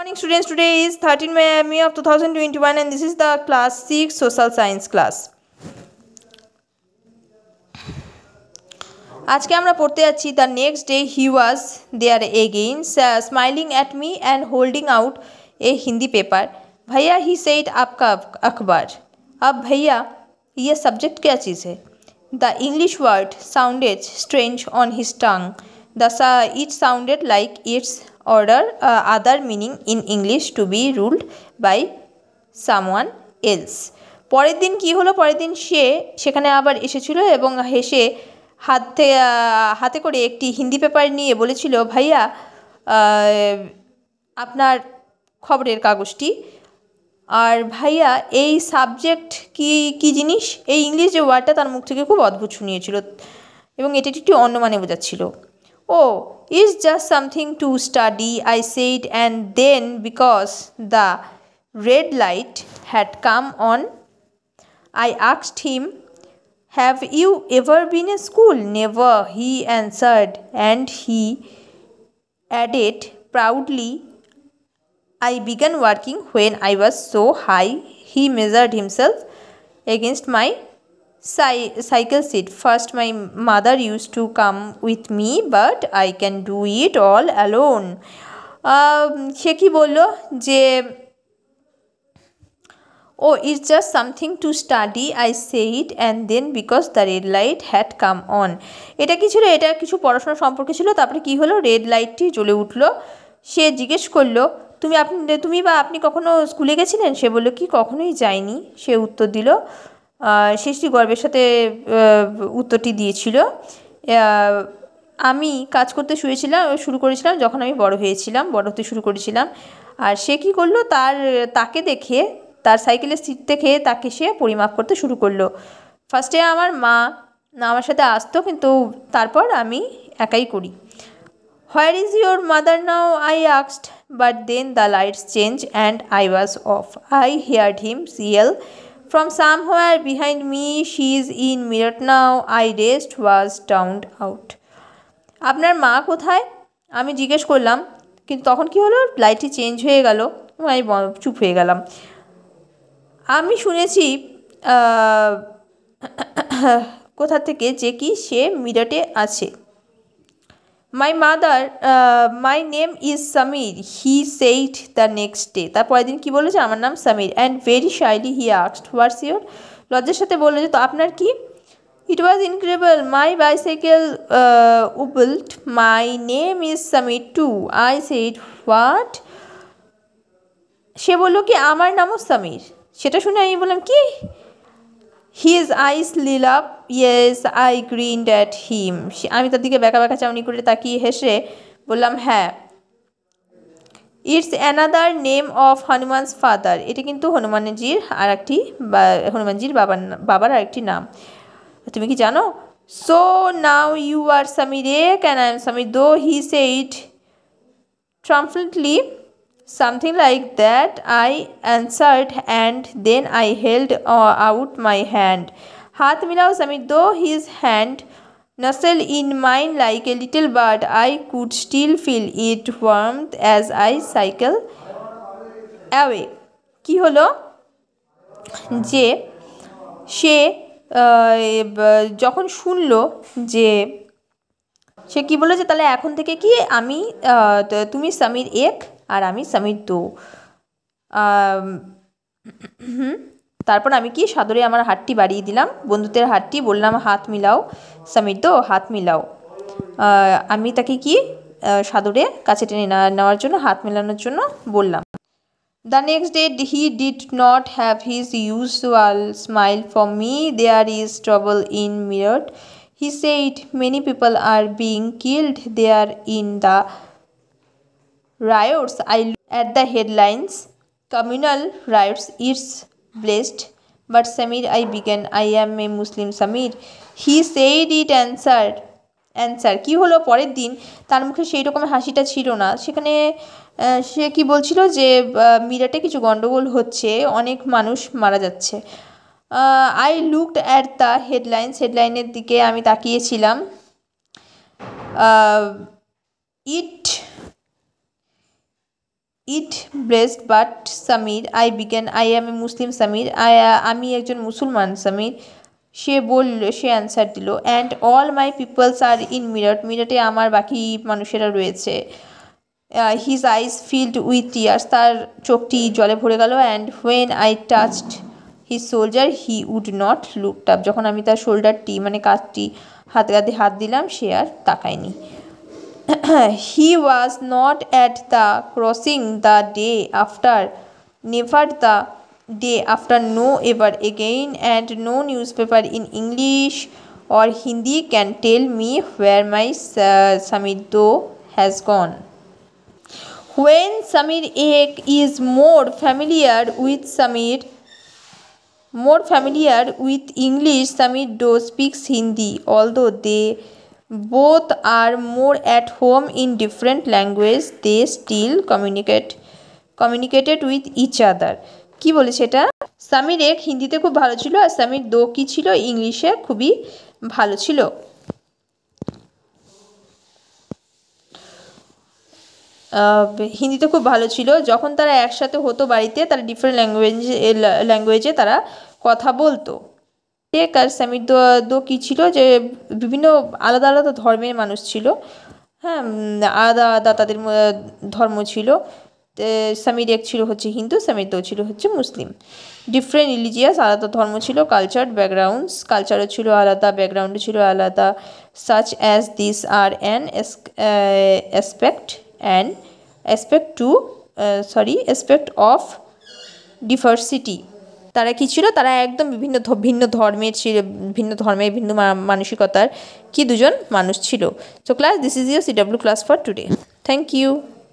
morning students today is 13 may may of 2021 and this is the class 6 social science class आज के पढ़ते जा next day he was there again smiling at me and holding out a Hindi paper भैया he set आपका अखबार अब भैया ये सब्जेक्ट क्या चीज़ है the English word sounded strange on his tongue the it sounded like it's order uh, other meaning in english to be ruled by someone else পরের দিন কি হলো পরের দিন সে সেখানে আবার এসেছিল এবং হেসে হাতে হাতে করে একটি হিন্দি পেপার নিয়ে বলেছিল ভাইয়া আপনার খবরের কাগজটি আর ভাইয়া এই সাবজেক্ট কি কি জিনিস এই ইংলিশ যে ওয়ার্ডটা তার মুখ থেকে খুব অদ্ভুত শুনিয়েছিল এবং এটি একটি অন্য মানে বোঝাচ্ছিল Oh, it's just something to study, I said, and then because the red light had come on, I asked him, Have you ever been in school? Never, he answered, and he added proudly, I began working when I was so high. He measured himself against my cycle seat first my mother used to come with me but I can do it all alone সে কি বললো যে ও it's just something to study I say it and then because the red light had come on এটা কি ছিল এটা কিছু পড়াশোনা সম্পর্কে ছিল তারপরে কি হলো রেড লাইটটি জ্বলে উঠলো সে জিজ্ঞেস করলো তুমি আপনি তুমি বা আপনি কখনো স্কুলে গেছিলেন সে বললো কি কখনোই যায়নি সে উত্তর দিল সৃষ্টি গর্বের সাথে উত্তরটি দিয়েছিল আমি কাজ করতে শুয়েছিলাম শুরু করেছিলাম যখন আমি বড় হয়েছিলাম বড় হতে শুরু করেছিলাম আর সে কী করলো তার তাকে দেখে তার সাইকেলের সিট দেখে তাকে সে পরিমাপ করতে শুরু করলো ফার্স্টে আমার মা আমার সাথে আসতো কিন্তু তারপর আমি একাই করি where is your mother now I আক্সড but then the lights change and I was off I hear him call From somewhere behind me, she is in Mirat now. I rest was turned out. আপনার মা কোথায় আমি জিজ্ঞেস করলাম কিন্তু তখন কি হলো লাইটটি চেঞ্জ হয়ে গেল আমি চুপ হয়ে গেলাম আমি শুনেছি কোথা থেকে যে কি সে মিরাটে আছে my mother my name is Samir he said the next day তার পরের দিন কী বলেছে আমার নাম Samir and very shyly he আক্সড হোয়াটস ইউর লজ্জার সাথে বললো যে তো আপনার কি it was incredible my bicycle blurted my name is Samir too I said what সে বললো কি আমার নামও সামির সেটা শুনে আমি বললাম কি his eyes up yes I grinned at him আমি তার দিকে বেঁকা বেঁকা চাউনি করে তাকিয়ে হেসে বললাম হ্যাঁ it's another name of Hanuman's father এটি কিন্তু হনুমানজির আর একটি হনুমানজির বাবার বাবার আরেকটি নাম তুমি কি জানো সো নাও ইউ আর রে ক্যান আই এম সামির দো হি সেইট ট্রাম্পলি Something like that, I answered and then I held uh, out my hand. Hath milao milaus though his hand nestled in mine like a little bird, I could still feel it warmth as I cycle away. কি হলো যে সে যখন শুনলো যে সে কি বললো যে তাহলে এখন থেকে কি আমি তুমি স্বামীর এক আর আমি দো তারপর আমি কি সাদরে আমার হাতটি বাড়িয়ে দিলাম বন্ধুদের হাতটি বললাম হাত মিলাও সামিতু হাত মিলাও আমি তাকে কি সাদরে কাছে টেনে নেওয়ার জন্য হাত মেলানোর জন্য বললাম the next day he did not have his usual smile for me there is trouble in Meerut he said many people are being killed there in the riots, I look at the headlines. Communal riots, is blessed. But Samir, I began, I am a Muslim Samir. He said it answered. Answer কি হলো পরের দিন তার মুখে সেই রকম হাসিটা ছিল না সেখানে সে কি বলছিল যে মিরাটে কিছু গণ্ডগোল হচ্ছে অনেক মানুষ মারা যাচ্ছে I looked at the headlines হেডলাইনের দিকে আমি তাকিয়েছিলাম it it blessed but Samir I began I am a Muslim Samir I আমি একজন মুসলমান সামির সে বলল সে অ্যান্সার দিল and all my peoples are in Meerut মিরটে আমার বাকি মানুষেরা রয়েছে his eyes filled with tears তার চোখটি জলে ভরে গেল and when I touched his shoulder he would not look যখন আমি তার শোল্ডারটি মানে কাজটি হাত গাতে হাত দিলাম সে আর তাকায়নি he was not at the crossing the day after, never the day after, no ever again, and no newspaper in English or Hindi can tell me where my uh, Samiddo has gone. When Samir Ek is more familiar with Samir, more familiar with English, Samir Do speaks Hindi, although they both are more at home in different language they still communicate communicated with each other কি বলে সেটা সামির এক হিন্দিতে খুব ভালো ছিল আর সামির দো কি ছিল ইংলিশে খুবই ভালো ছিল হিন্দিতে খুব ভালো ছিল যখন তারা একসাথে হতো বাড়িতে তারা ডিফারেন্ট ল্যাঙ্গুয়েজ ল্যাঙ্গুয়েজে তারা কথা বলতো টেক আর সামির দো কি ছিল যে বিভিন্ন আলাদা আলাদা ধর্মের মানুষ ছিল হ্যাঁ আলাদা আলাদা তাদের ধর্ম ছিল সামির এক ছিল হচ্ছে হিন্দু সামির দো ছিল হচ্ছে মুসলিম ডিফারেন্ট রিলিজিয়াস আলাদা ধর্ম ছিল কালচার ব্যাকগ্রাউন্ডস কালচারও ছিল আলাদা ব্যাকগ্রাউন্ড ছিল আলাদা such as this are an aspect and aspect to sorry aspect of diversity তারা কি ছিল তারা একদম বিভিন্ন ভিন্ন ধর্মের ছিল ভিন্ন ধর্মের ভিন্ন মানসিকতার কি দুজন মানুষ ছিল so class this is your C class for today thank you